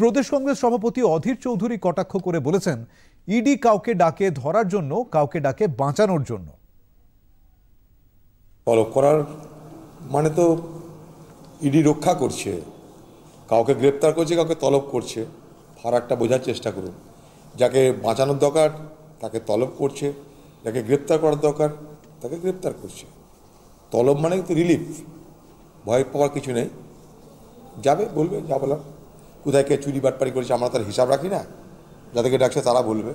প্রদেশ কংগ্রেস সভাপতি অধীর চৌধুরী কটাক্ষ করে বলেছেন ইডি কাউকে ডাকে ধরার জন্য কাউকে ডাকে বাঁচানোর জন্য তলব করার মানে তো ইডি রক্ষা করছে কাউকে গ্রেপ্তার করছে কাউকে তলব করছে ফারাকটা বোঝার চেষ্টা করুন যাকে বাঁচানোর দরকার তাকে তলব করছে যাকে গ্রেপ্তার করার দরকার তাকে গ্রেপ্তার করছে তলব মানে তো রিলিফ ভয় পাওয়ার কিছু নেই যাবে বলবে যা বলার কোথায় কে চুরি বাটপাড়ি করেছে আমরা তার হিসাব রাখি না যাদেরকে ডাকছে তারা বলবে